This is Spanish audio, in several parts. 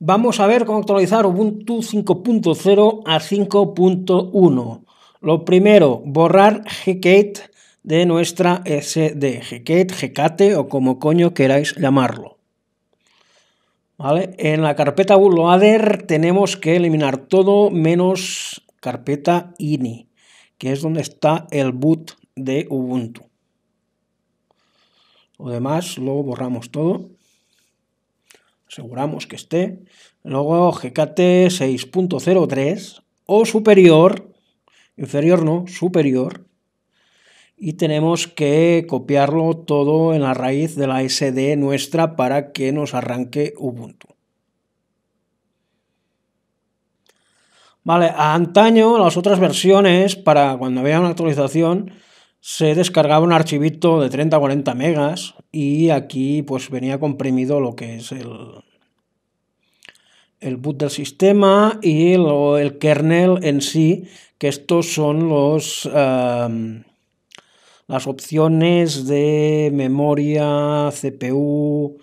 Vamos a ver cómo actualizar Ubuntu 5.0 a 5.1. Lo primero, borrar gkate de nuestra SD, gkate, GKT o como coño queráis llamarlo. ¿Vale? En la carpeta bootloader tenemos que eliminar todo menos carpeta ini, que es donde está el boot de Ubuntu. Lo demás lo borramos todo aseguramos que esté. Luego GKT 6.03 o superior, inferior no, superior. Y tenemos que copiarlo todo en la raíz de la SD nuestra para que nos arranque Ubuntu. Vale, antaño las otras versiones, para cuando había una actualización, se descargaba un archivito de 30 o 40 megas y aquí pues venía comprimido lo que es el, el boot del sistema y el kernel en sí, que estos son los, las opciones de memoria, CPU,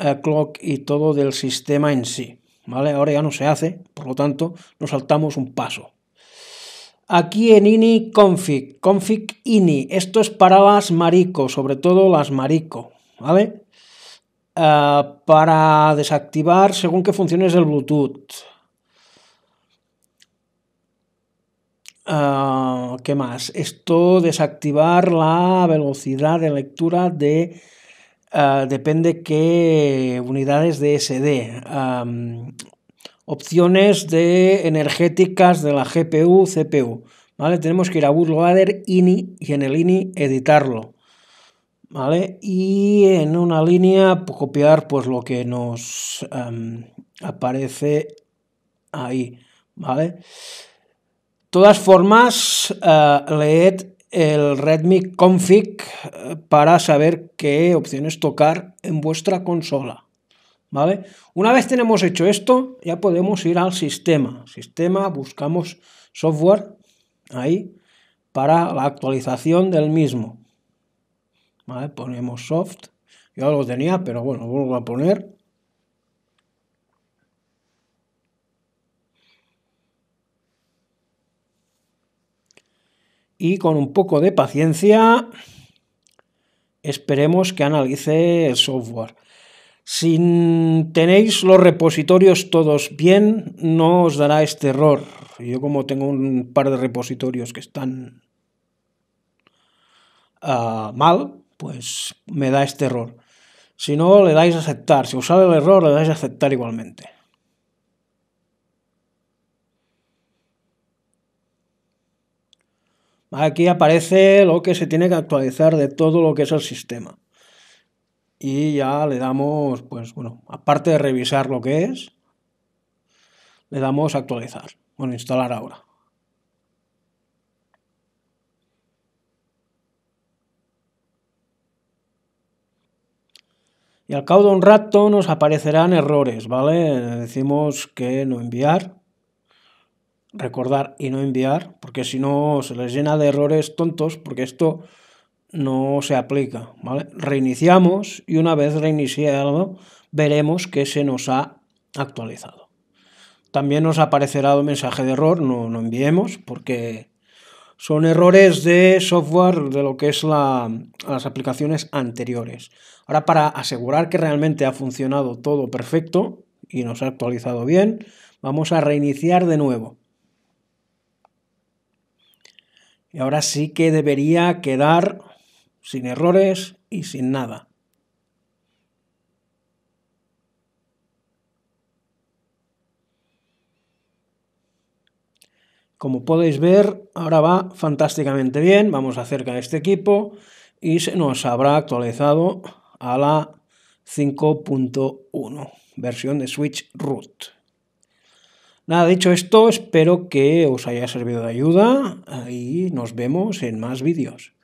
eh, clock y todo del sistema en sí. ¿vale? Ahora ya no se hace, por lo tanto nos saltamos un paso. Aquí en ini config, config ini. Esto es para las marico, sobre todo las marico, ¿vale? Ah, para desactivar según qué funciones del Bluetooth. Ah, ¿Qué más? Esto desactivar la velocidad de lectura de... Ah, depende qué unidades de SD opciones de energéticas de la GPU, CPU. ¿Vale? Tenemos que ir a bootloader INI y en el INI editarlo. ¿Vale? Y en una línea pues, copiar pues lo que nos em, aparece ahí. ¿Vale? todas formas, eh, leed el Redmi config eh, para saber qué opciones tocar en vuestra consola. Una vez tenemos hecho esto, ya podemos ir al sistema. Sistema, buscamos software ahí para la actualización del mismo. Ponemos soft. Yo lo tenía, pero bueno, vuelvo a poner. Y con un poco de paciencia, esperemos que analice el software. Si tenéis los repositorios todos bien, no os dará este error. Yo como tengo un par de repositorios que están ah, mal, pues me da este error. Si no, le dais a aceptar. Si os sale el error, le dais a aceptar igualmente. Aquí aparece lo que se tiene que actualizar de todo lo que es el sistema y ya le damos, pues bueno, aparte de revisar lo que es, le damos actualizar, bueno, instalar ahora. Y al cabo de un rato nos aparecerán errores, ¿vale? Decimos que no enviar, recordar y no enviar, porque si no se les llena de errores tontos, porque esto no se aplica. ¿vale? Reiniciamos y una vez reiniciado veremos que se nos ha actualizado. También nos aparecerá un mensaje de error, no, lo enviemos porque son errores de software de lo que es las aplicaciones anteriores. Ahora para asegurar que realmente ha funcionado todo perfecto y nos ha actualizado bien, vamos a reiniciar de nuevo. Y ahora sí que debería quedar sin errores y sin nada. Como podéis ver, ahora va fantásticamente bien. Vamos acerca de este equipo y se nos habrá actualizado a la 5.1, versión de Switch Root. Nada, dicho esto, espero que os haya servido de ayuda y nos vemos en más vídeos.